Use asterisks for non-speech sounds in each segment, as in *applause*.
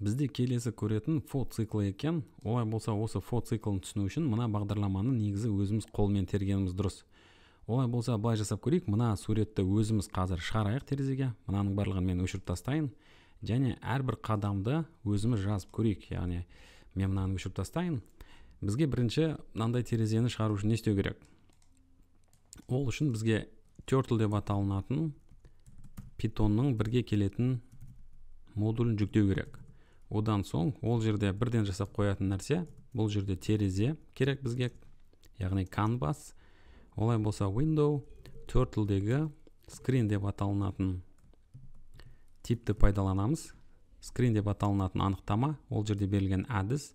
бізде келесі көретін фо циклы екен олай болса осы фо циклын түсіну үшін мына бағдарламаны негізі өзіміз қолмен тергеніміз дұрыс олай болса былай жасап көрейік мына суретті өзіміз қазір шығарайық терезеге мынаның барлығын мен өшіріп тастайын және әрбір қадамды өзіміз жазып көрейік яғни мен мынаны өшіріп тастайын бізге бірінші мынандай терезені шығару үшін не істеу керек ол үшін бізге тертл деп аталынатын питонның бірге келетін модулін жүктеу керек одан соң ол жерде бірден жасап қоятын нәрсе бұл жерде терезе керек бізге яғни канбас, олай болса window turtledегі скрин деп аталынатын типті пайдаланамыз скрин деп аталынатын анықтама ол жерде берілген әдіс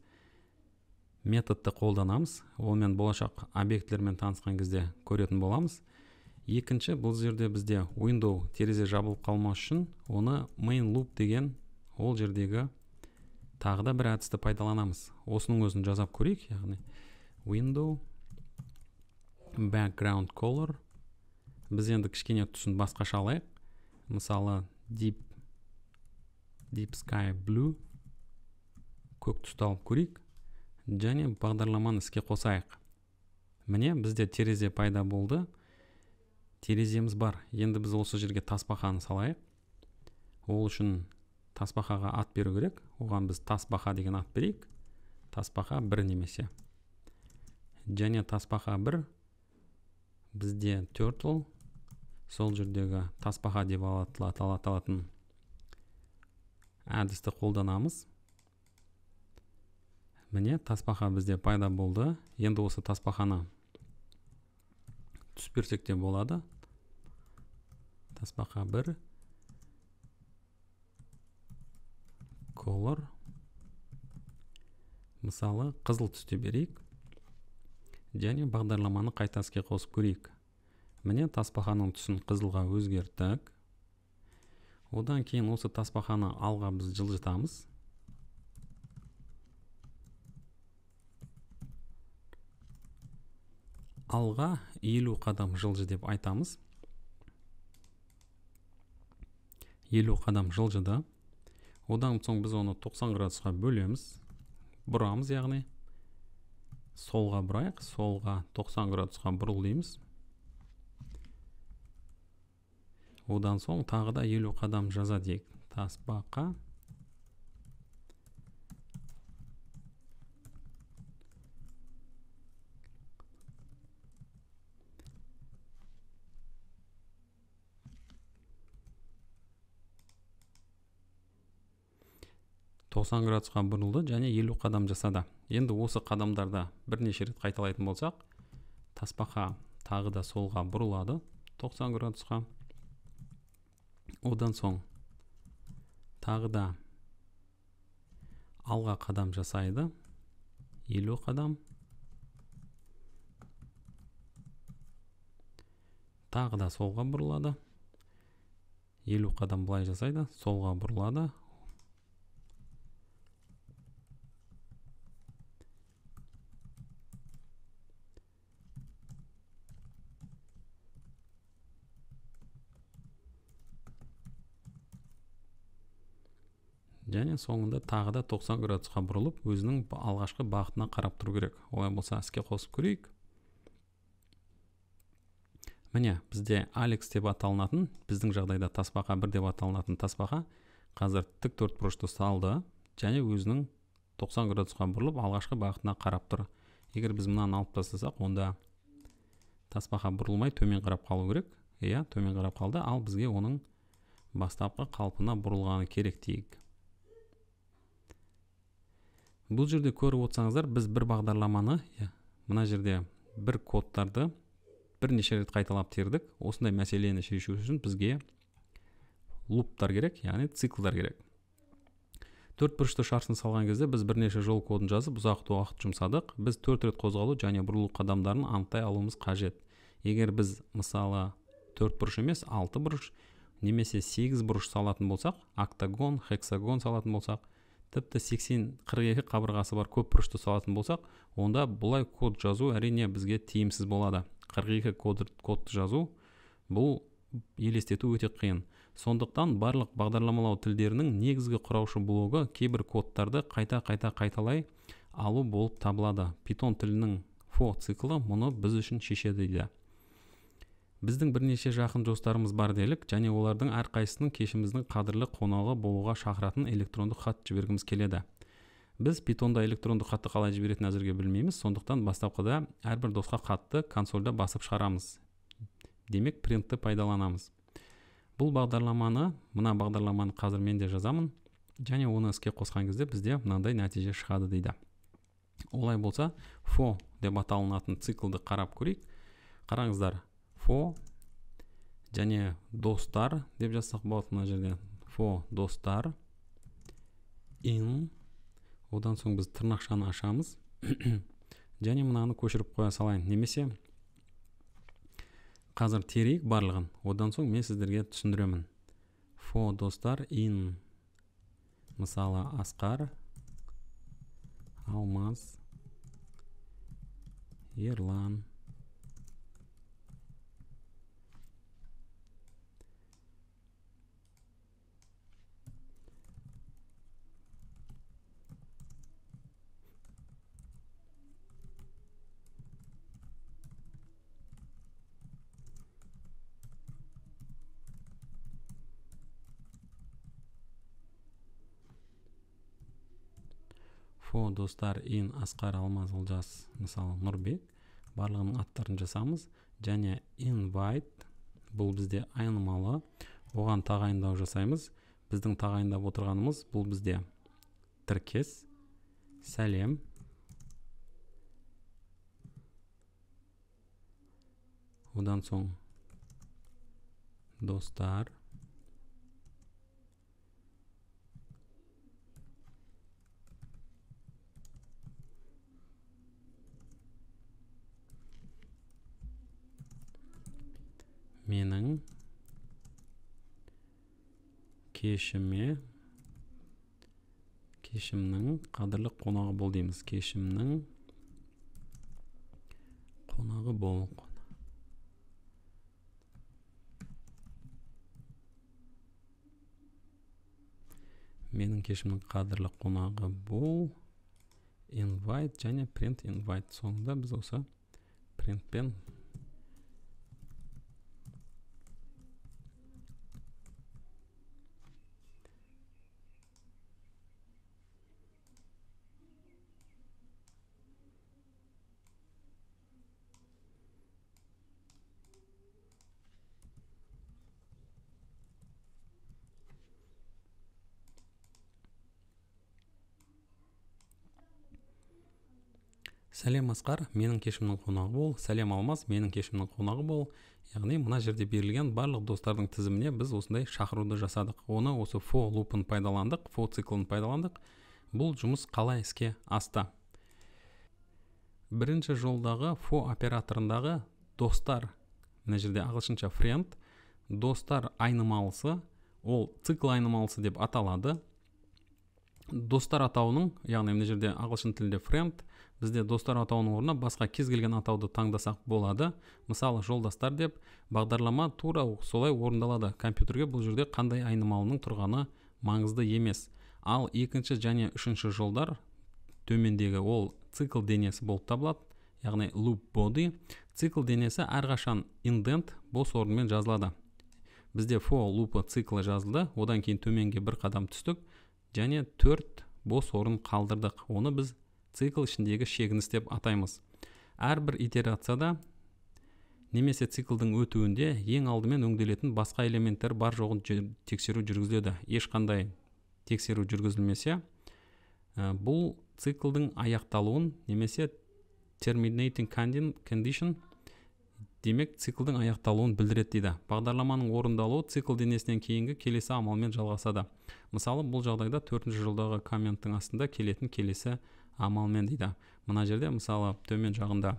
методты қолданамыз мен болашақ объектілермен танысқан кезде көретін боламыз екінші бұл жерде бізде window терезе жабылып қалмас үшін оны main loop деген ол жердегі тағы да бір әдісті пайдаланамыз осының өзін жазап көрейік яғни window background color біз енді кішкене түсін басқаша алайық мысалы deep deep sky blue көк түсті алып көрейік және бағдарламаны іске қосайық міне бізде терезе пайда болды тереземіз бар енді біз осы жерге тасбақаны салайық ол үшін тасбақаға ат беру керек оған біз тасбақа деген ат берейік тасбақа бір немесе және тасбақа бір бізде turtle сол жердегі тасбақа деп аталатын әдісті қолданамыз міне тасбақа бізде пайда болды енді осы тасбақаны түс берсек те болады тасбақа бір color мысалы қызыл түсте берейік және бағдарламаны қайта іске қосып көрейік міне таспаханың түсін қызылға өзгерттік одан кейін осы таспаханы алға біз жылжытамыз алға елу қадам жылжы деп айтамыз елу қадам жылжыды одан соң біз оны 90 градусқа бөлеміз бұрамыз яғни солға бұрайық солға 90 градусқа бұрыл дейміз одан соң тағы да елу қадам жаза дейік тасбақа. 90 градусқа бұрылды және елу қадам жасады енді осы қадамдарды бірнеше рет қайталайтын болсақ таспақа тағы да солға бұрылады 90 градусқа одан соң тағы да алға қадам жасайды елу қадам тағы да солға бұрылады елу қадам былай жасайды солға бұрылады соңында тағы да 90 градусқа бұрылып өзінің алғашқы бағытына қарап тұру керек олай болса іске қосып көрейік міне бізде алекс деп аталынатын біздің жағдайда тасбақа бір деп аталынатын тасбақа қазір тік төрт бұрышты салды және өзінің 90 градусқа бұрылып алғашқы бағытына қарап тұр егер біз мынаны алып тастасақ онда таспаға бұрылмай төмен қарап қалу керек иә төмен қарап қалды ал бізге оның бастапқы қалпына бұрылғаны керек дейік бұл жерде көріп отырсаңыздар біз бір бағдарламаны иә, мына жерде бір кодтарды бірнеше рет қайталап тердік осындай мәселені шешу үшін бізге луптар керек яғни циклдар керек төрт бұрышты шаршыны салған кезде біз бірнеше жол кодын жазып ұзақ уақыт жұмсадық біз төрт рет қозғалу және бұрылу қадамдарын анықтай алуымыз қажет егер біз мысалы төрт бұрыш емес алты бұрыш немесе сегіз бұрыш салатын болсақ октагон хексагон салатын болсақ тіпті 80-42 қабырғасы бар көп бұрышты салатын болсақ онда бұлай код жазу әрине бізге тиімсіз болады 42 код, кодты жазу бұл елестету өте қиын сондықтан барлық бағдарламалау тілдерінің негізгі құраушы блогы кейбір кодтарды қайта қайта қайталай алу болып табылады питон тілінің фо циклы мұны біз үшін шешеді дейді біздің бірнеше жақын достарымыз бар делік және олардың әрқайсысының кешіміздің қадірлі қонағы болуға шақыратын электрондық хат жібергіміз келеді біз питонда электрондық хатты қалай жіберетінін әзірге білмейміз сондықтан бастапқыда әрбір досқа хатты консольда басып шығарамыз демек принтті пайдаланамыз бұл бағдарламаны мына бағдарламаны қазір мен де жазамын және оны іске қосқан кезде бізде мынандай нәтиже шығады дейді олай болса фо деп аталынатын циклды қарап көрейік қараңыздар фо және достар деп жазсақ болады мына жерде фо достар ин одан соң біз тырнақшаны ашамыз *coughs* және мынаны көшіріп қоя салайын немесе қазір терейік барлығын одан соң мен сіздерге түсіндіремін фо достар ин мысалы асқар алмаз ерлан фо достар ин асқар алмаз олжас мысалы нұрбек барлығының аттарын жасамыз және invite бұл бізде айнымалы оған тағайындау жасаймыз біздің тағайындап отырғанымыз бұл бізде тіркес сәлем одан соң достар кешіме кешімнің қадірлі қонағы бол дейміз кешімнің қонағы бол менің кешімнің қадірлі қонағы бол invite және print invite соңында біз осы принтпен сәлем асқар менің кешімнің қонағы бол сәлем алмас менің кешімнің қонағы бол яғни мына жерде берілген барлық достардың тізіміне біз осындай шақыруды жасадық оны осы фо лупын пайдаландық фо циклын пайдаландық бұл жұмыс қалай іске асты бірінші жолдағы фо операторындағы достар мына жерде ағылшынша френд достар айнымалысы ол цикл айнымалысы деп аталады достар атауының яғни мына жерде ағылшын тілінде френд бізде достар атауының орнына басқа кез келген атауды таңдасақ болады мысалы жолдастар деп бағдарлама тура солай орындалады компьютерге бұл жерде қандай айнымалының тұрғаны маңызды емес ал екінші және үшінші жолдар төмендегі ол цикл денесі болып табылады яғни loop body цикл денесі әрқашан индент бос орынмен жазылады бізде for лупы циклы жазылды одан кейін төменге бір қадам түстік және төрт бос орын қалдырдық оны біз цикл ішіндегі шегініс деп атаймыз әрбір итерацияда немесе циклдың өтуінде ең алдымен өңделетін басқа элементтер бар жоғын тексеру жүргізіледі ешқандай тексеру жүргізілмесе ә, бұл циклдың аяқталуын немесе terminating condition демек циклдың аяқталуын білдіреді дейді бағдарламаның орындалуы цикл денесінен кейінгі келесі амалмен жалғасады мысалы бұл жағдайда төртінші жылдағы комменттің астында келетін келесі амалмен дейді мына жерде мысалы төмен жағында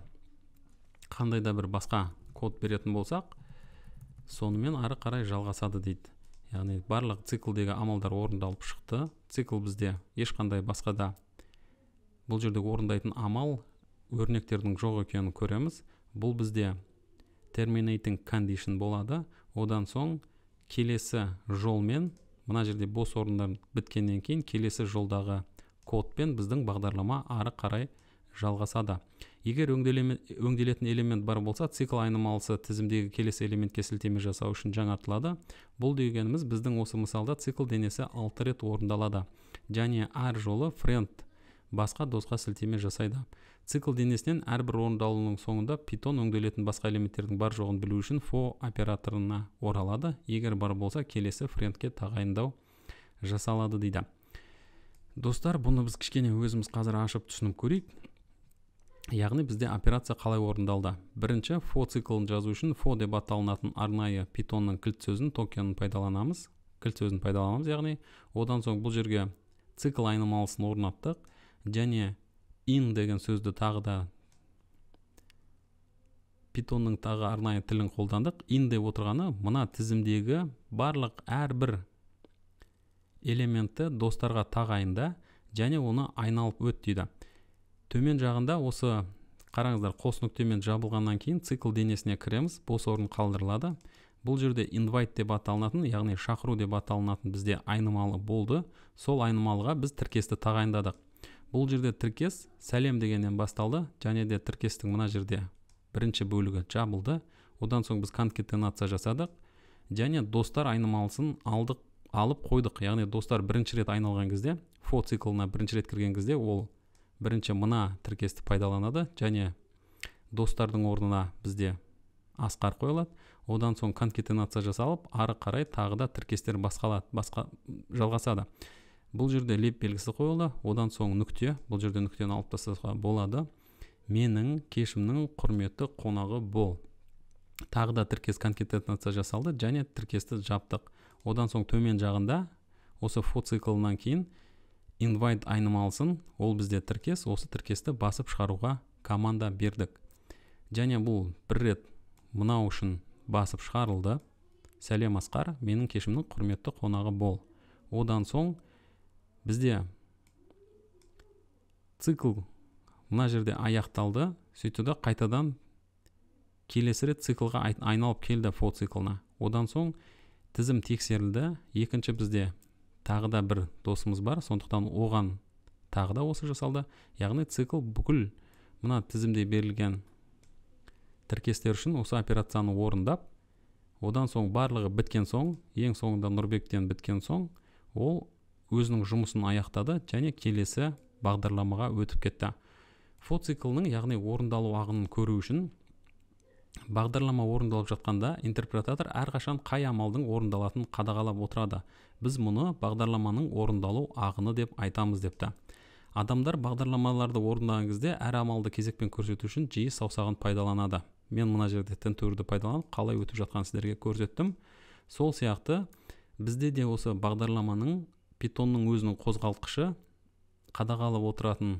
қандай да бір басқа код беретін болсақ сонымен ары қарай жалғасады дейді яғни барлық циклдегі амалдар орындалып шықты цикл бізде ешқандай басқа да бұл жерде орындайтын амал өрнектердің жоқ екенін көреміз бұл бізде terminating condition болады одан соң келесі жолмен мына жерде бос орындар біткеннен кейін келесі жолдағы кодпен біздің бағдарлама ары қарай жалғасады егер өңделетін элемент бар болса цикл айнымалысы тізімдегі келесі элементке сілтеме жасау үшін жаңартылады бұл дегеніміз біздің осы мысалда цикл денесі алты рет орындалады және әр жолы френд басқа досқа сілтеме жасайды цикл денесінен әрбір орындалуының соңында питон өңделетін басқа элементтердің бар жоғын білу үшін фо операторына оралады егер бар болса келесі френдке тағайындау жасалады дейді достар бұны біз кішкене өзіміз қазір ашып түсініп көрейік яғни бізде операция қалай орындалды бірінші фо циклын жазу үшін фо деп аталынатын арнайы питонның кілт сөзін токенін пайдаланамыз кілт сөзін пайдаланамыз яғни одан соң бұл жерге цикл айнымалысын орнаттық және ин деген сөзді тағы да питонның тағы арнайы тілін қолдандық ин деп отырғаны мына тізімдегі барлық әрбір элементті достарға тағайында және оны айналып өт дейді төмен жағында осы қараңыздар қос нүктемен жабылғаннан кейін цикл денесіне кіреміз бос орын қалдырылады бұл жерде инвайт деп аталынатын яғни шақыру деп аталынатын бізде айнымалы болды сол айнымалыға біз тіркесті тағайындадық бұл жерде тіркес сәлем дегеннен басталды және де тіркестің мына жерде бірінші бөлігі жабылды одан соң біз конкетенация жасадық және достар айнымалысын алдық алып қойдық яғни достар бірінші рет айналған кезде фо циклына бірінші рет кірген кезде ол бірінші мына тіркесті пайдаланады және достардың орнына бізде асқар қойылады одан соң конкетенация жасалып ары қарай тағы да тіркестер басқалады басқа жалғасады бұл жерде леп белгісі қойылды одан соң нүкте бұл жерде нүктені алып тастауға болады менің кешімнің құрметті қонағы бол тағы да тіркес конкатенация жасалды және тіркесті жаптық одан соң төмен жағында осы фо циклынан кейін инвайт айнымалысын ол бізде тіркес осы тіркесті басып шығаруға команда бердік және бұл бір рет мынау үшін басып шығарылды сәлем асқар менің кешімнің құрметті қонағы бол одан соң бізде цикл мына жерде аяқталды сөйтті да қайтадан келесі рет циклға айналып келді фо циклына одан соң тізім тексерілді екінші бізде тағы да бір досымыз бар сондықтан оған тағы да осы жасалды яғни цикл бүкіл мына тізімде берілген тіркестер үшін осы операцияны орындап одан соң барлығы біткен соң ең соңында нұрбектен біткен соң ол өзінің жұмысын аяқтады және келесі бағдарламаға өтіп кетті фо циклының яғни орындалу ағынын көру үшін бағдарлама орындалып жатқанда интерпретатор әрқашан қай амалдың орындалатынын қадағалап отырады біз мұны бағдарламаның орындалу ағыны деп айтамыз депті адамдар бағдарламаларды орындаған кезде әр амалды кезекпен көрсету үшін жиі саусағын пайдаланады мен мына жерде тентурді пайдаланып қалай өтіп жатқанын сіздерге көрсеттім сол сияқты бізде де осы бағдарламаның питонның өзінің қозғалтқышы қадағалап отыратын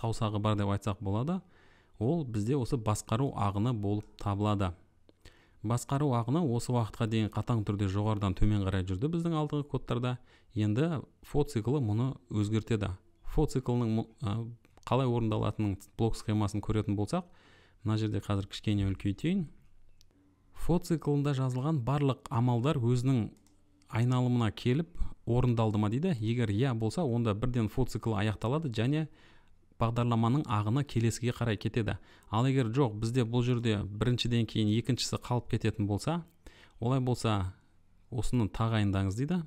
саусағы бар деп айтсақ болады ол бізде осы басқару ағыны болып табылады басқару ағыны осы уақытқа дейін қатаң түрде жоғарыдан төмен қарай жүрді біздің алдыңғы кодтарда енді фо циклы мұны өзгертеді фо циклының қалай орындалатынын блок схемасын көретін болсақ мына жерде қазір кішкене үлкейтейін фо циклында жазылған барлық амалдар өзінің айналымына келіп орындалды ма дейді егер иә болса онда бірден фо циклы аяқталады және бағдарламаның ағыны келесіге қарай кетеді ал егер жоқ бізде бұл жерде біріншіден кейін екіншісі қалып кететін болса олай болса осыны тағайындаңыз дейді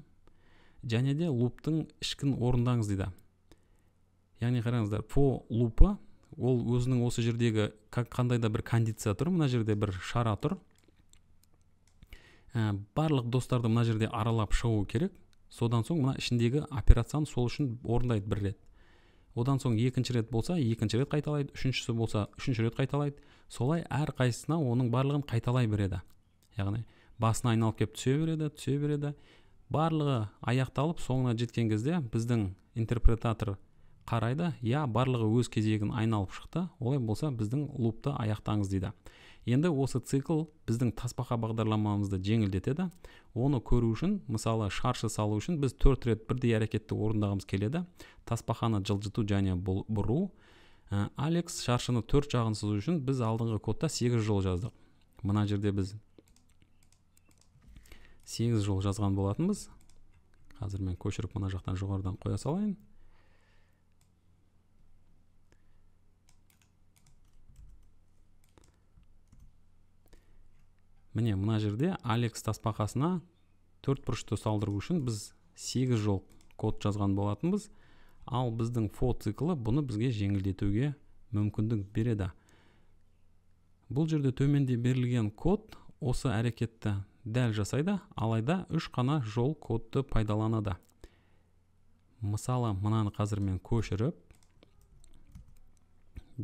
және де луптың ішкін орындаңыз дейді яғни қараңыздар по лупы ол өзінің осы жердегі қандай да бір кондиция тұр мына жерде бір шара тұр ә, барлық достарды мына жерде аралап шығу керек содан соң мына ішіндегі операцияны сол үшін орындайды бір рет одан соң екінші рет болса екінші рет қайталайды үшіншісі болса үшінші рет қайталайды солай әр қайсысына оның барлығын қайталай береді яғни басына айналып келіп түсе береді түсе береді барлығы аяқталып соңына жеткен кезде біздің интерпретатор қарайды иә барлығы өз кезегін айналып шықты олай болса біздің лупты аяқтаңыз дейді енді осы цикл біздің тасбақа бағдарламамызды жеңілдетеді оны көру үшін мысалы шаршы салу үшін біз төрт рет бірдей әрекетті орындағымыз келеді тасбақаны жылжыту және бұру ә, алекс шаршыны төрт жағын сызу үшін біз алдыңғы кодта сегіз жол жаздық мына жерде біз сегіз жол жазған болатынбыз қазір мен көшіріп мына жақтан жоғарыдан қоя салайын міне мына жерде алекс тасбақасына төрт бұрышты салдыру үшін біз сегіз жол код жазған болатынбыз ал біздің фо циклы бұны бізге жеңілдетуге мүмкіндік береді бұл жерде төменде берілген код осы әрекетті дәл жасайды алайда үш қана жол кодты пайдаланады мысалы мынаны қазір мен көшіріп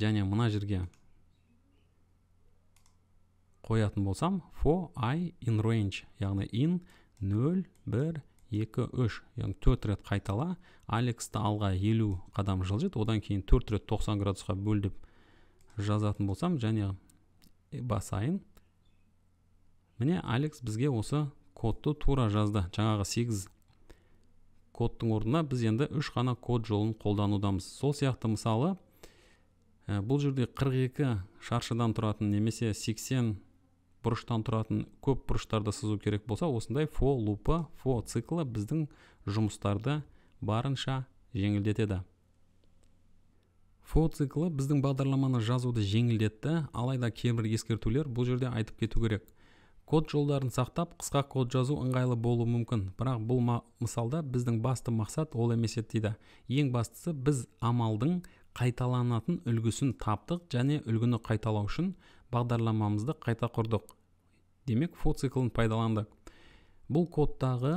және мына жерге қоятын болсам for i in range яғни in 0 1 2 3 яғни 4 рет қайтала алексті алға елу қадам жылжыт одан кейін 4 рет 90 градусқа бөл деп жазатын болсам және э, басайын міне алекс бізге осы кодты тура жазды жаңағы 8 кодтың орнына біз енді үш қана код жолын қолданудамыз сол сияқты мысалы э, бұл жерде 42 шаршыдан тұратын немесе 80 бұрыштан тұратын көп бұрыштарды сызу керек болса осындай фо лупы фо циклы біздің жұмыстарды барынша жеңілдетеді фо циклы біздің бағдарламаны жазуды жеңілдетті алайда кейбір ескертулер бұл жерде айтып кету керек код жолдарын сақтап қысқа код жазу ыңғайлы болуы мүмкін бірақ бұл мысалда біздің басты мақсат ол емес еді дейді ең бастысы біз амалдың қайталанатын үлгісін таптық және үлгіні қайталау үшін бағдарламамызды қайта құрдық демек фо циклын пайдаландық бұл кодтағы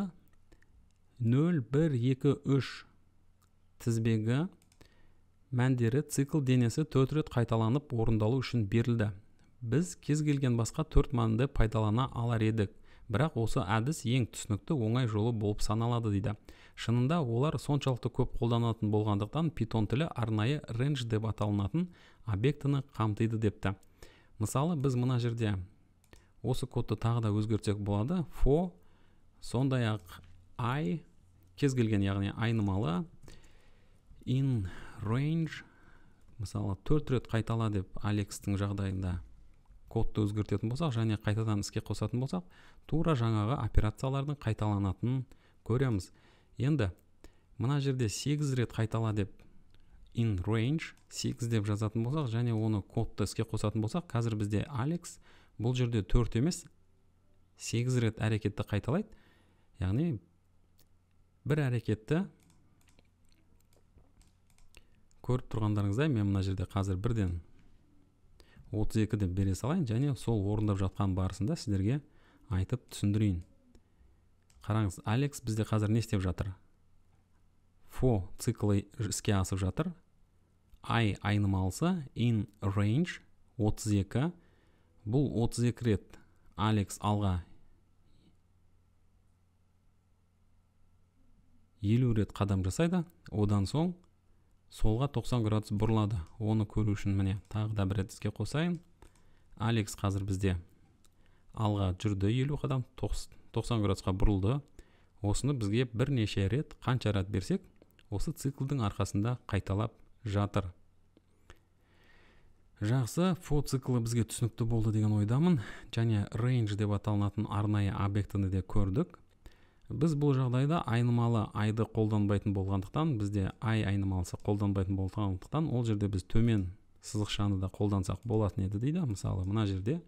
0123 тізбегі мәндері цикл денесі төрт рет қайталанып орындалу үшін берілді біз кез келген басқа төрт мәнді пайдалана алар едік бірақ осы әдіс ең түсінікті оңай жолы болып саналады дейді шынында олар соншалықты көп қолданатын болғандықтан питон тілі арнайы рендж деп аталынатын объектіні қамтиды депті мысалы біз мына жерде осы кодты тағы да өзгертсек болады for сондай ақ i кез келген яғни айнымалы in range мысалы төрт рет қайтала деп алекстің жағдайында кодты өзгертетін болсақ және қайтадан іске қосатын болсақ тура жаңағы операциялардың қайталанатынын көреміз енді мына жерде сегіз рет қайтала деп in range 6 деп жазатын болсақ және оны кодты іске қосатын болсақ қазір бізде алекс бұл жерде 4 емес 8 рет әрекетті қайталайды яғни бір әрекетті көріп тұрғандарыңыздай мен мына жерде қазір бірден 32 деп бере салайын және сол орындап жатқан барысында сіздерге айтып түсіндірейін қараңыз алекс бізде қазір не істеп жатыр фо циклы іске асып жатыр ай айнымалысы in range 32 бұл 32 рет алекс алға елу рет қадам жасайды одан соң солға 90 градус бұрылады оны көру үшін міне тағы да бір рет іске қосайын алекс қазір бізде алға жүрді елу қадам 90 градусқа бұрылды осыны бізге бірнеше рет қанша рет берсек осы циклдың арқасында қайталап жатыр жақсы фо циклы бізге түсінікті болды деген ойдамын және range деп аталынатын арнайы объектіні де көрдік біз бұл жағдайда айнымалы айды қолданбайтын болғандықтан бізде ай айнымалысы қолданбайтын болғандықтан ол жерде біз төмен сызықшаны да қолдансақ болатын еді дейді мысалы мына жерде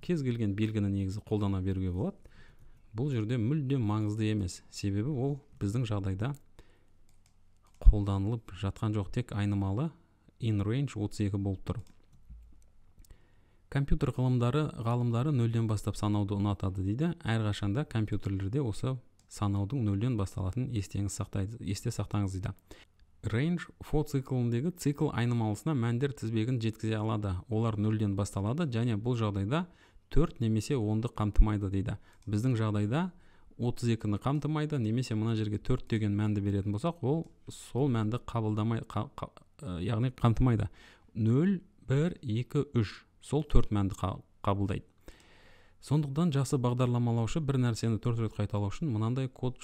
кез келген белгіні негізі қолдана беруге болады бұл жерде мүлдем маңызды емес себебі ол біздің жағдайда қолданылып жатқан жоқ тек айнымалы in range 32 болып тұр компьютер ғылымдары ғалымдары нөлден бастап санауды ұнатады дейді әрқашанда компьютерлерде осы санаудың нөлден басталатынын естеңіз сақтайды есте сақтаңыз дейді range for цикліндегі цикл айнымалысына мәндер тізбегін жеткізе алады олар нөлден басталады және бұл жағдайда 4 немесе онды қамтымайды дейді біздің жағдайда отыз екіні қамтымайды немесе мына жерге төрт деген мәнді беретін болсақ ол сол мәнді қабылдамай қа, қа, ә, яғни қамтымайды нөл бір екі үш сол төрт мәнді қабылдайды сондықтан жақсы бағдарламалаушы бір нәрсені төрт рет қайталау үшін мынандай код,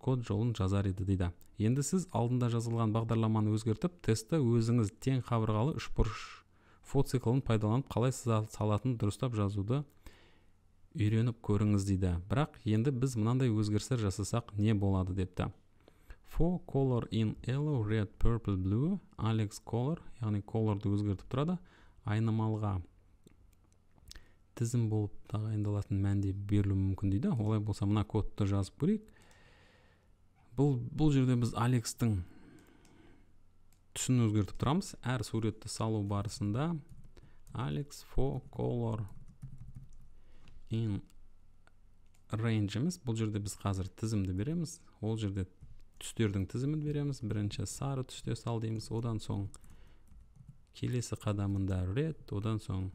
код жолын жазар еді дейді енді сіз алдында жазылған бағдарламаны өзгертіп тестті өзіңіз тең қабырғалы үшбұрыш циклын пайдаланып қалай салатынын дұрыстап жазуды үйреніп көріңіз дейді бірақ енді біз мынандай өзгерістер жасасақ не болады депті for color in yellow red purple blue alex color яғни colorды өзгертіп тұрады айнымалыға тізім болып тағайындалатын мәнде берілуі мүмкін дейді олай болса мына кодты жазып көрейік бұл бұл жерде біз алекстің түсін өзгертіп тұрамыз әр суретті салу барысында алекс for color in range-іміз бұл жерде біз қазір тізімді береміз ол жерде түстердің тізімін береміз бірінші сары түсте сал дейміз одан соң келесі қадамында red одан соң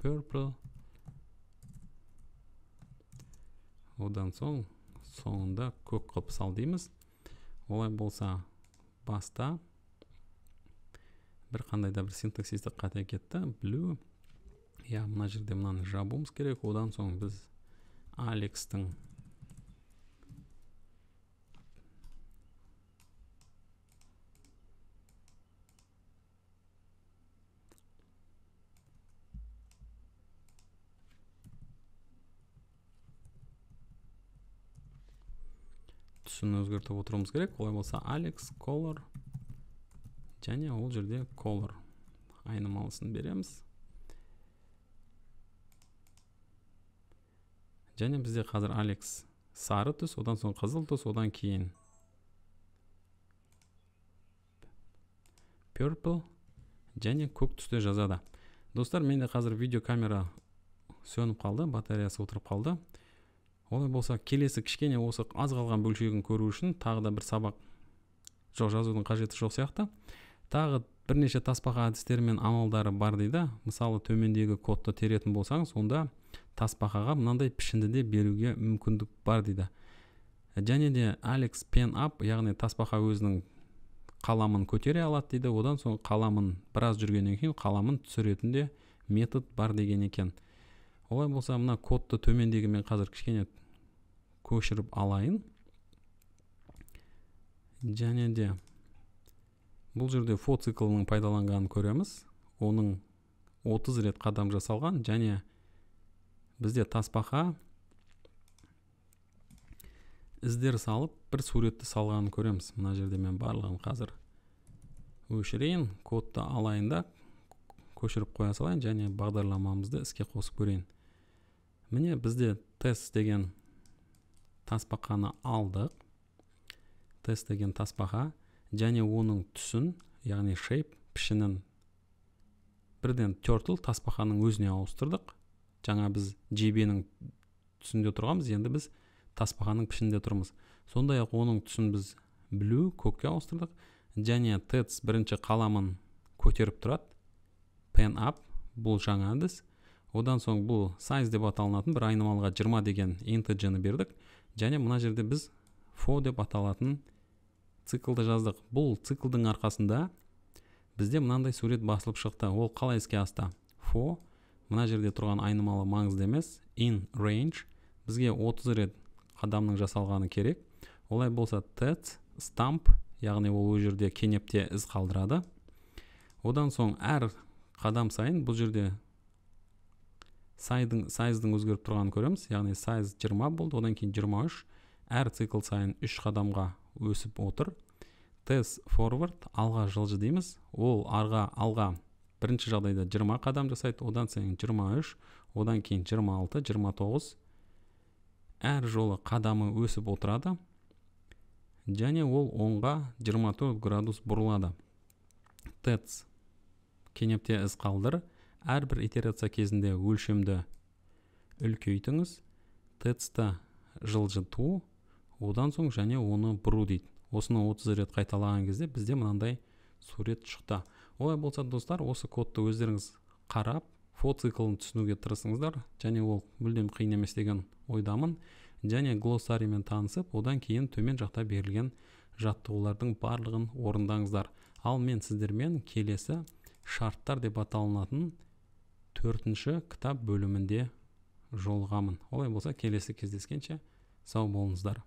purple одан соң соңында көк қылып сал дейміз олай болса баста бір қандай да бір синтаксистік қате кетті blue иә мына жерде мынаны жабуымыз керек одан соң біз алекстің түсін өзгертіп отыруымыз керек олай болса алекс color және ол жерде колор айнымалысын береміз және бізде қазір алекс сары түс одан соң қызыл түс одан кейін purple және көк түсте жазады достар менде қазір видеокамера сөніп қалды батареясы отырып қалды олай болса келесі кішкене осы аз қалған бөлшегін көру үшін тағы да бір сабақ жоқ жазудың қажеті жоқ сияқты тағы бірнеше таспаға әдістері мен амалдары бар дейді мысалы төмендегі кодты теретін болсаңыз онда тасбақаға мынандай пішіндіде беруге мүмкіндік бар дейді ә, және де алекс пен ап яғни тасбақа өзінің қаламын көтере алады дейді одан соң қаламын біраз жүргеннен кейін қаламын түсіретін де метод бар деген екен олай болса мына кодты төмендегі мен қазір кішкене көшіріп алайын және де бұл жерде фо циклының пайдаланғанын көреміз оның 30 рет қадам жасалған және бізде таспақа іздер салып бір суретті салғанын көреміз мына жерде мен барлығын қазір өшірейін кодты алайында көшіріп қоя салайын және бағдарламамызды іске қосып көрейін міне бізде тест деген таспақаны алдық тест деген таспақа және оның түсін яғни шейп пішінін бірден тертл таспақаның өзіне ауыстырдық жаңа біз жебенің түсінде тұрғанбыз енді біз таспағаның пішінде тұрмыз сондай ақ оның түсін біз білу көкке ауыстырдық және тец e бірінші қаламын көтеріп тұрады пен ап бұл жаңа әдіс одан соң бұл size деп аталынатын бір айнымалыға 20 деген интеджені бердік және мына жерде біз фо деп аталатын циклды жаздық бұл циклдың арқасында бізде мынандай сурет басылып шықты ол қалай іске асты фо мына жерде тұрған айнымалы маңызды емес in range бізге 30 рет қадамның жасалғаны керек олай болса тет, e stamp яғни ол ол жерде кенепте із қалдырады одан соң әр қадам сайын бұл жерде сайдың сайздың өзгеріп тұрғанын көреміз яғни сайз 20 болды одан кейін 23 әр цикл сайын үш қадамға өсіп отыр Тес, e forward алға жылжы дейміз ол арға алға бірінші жағдайда 20 қадам жасайды одан сайын 23 одан кейін 26 29 әр жолы қадамы өсіп отырады және ол оңға 24 градус бұрылады тец кенепте із қалдыр әрбір итерация кезінде өлшемді үлкейтіңіз тецті жылжыту одан соң және оны бұру дейді осыны 30 рет қайталаған кезде бізде мынандай сурет шықты олай болса достар осы кодты өздеріңіз қарап циклын түсінуге тырысыңыздар және ол мүлдем қиын емес деген ойдамын және глоссариймен танысып одан кейін төмен жақта берілген жаттығулардың барлығын орындаңыздар ал мен сіздермен келесі шарттар деп аталынатын төртінші кітап бөлімінде жолығамын олай болса келесі кездескенше сау болыңыздар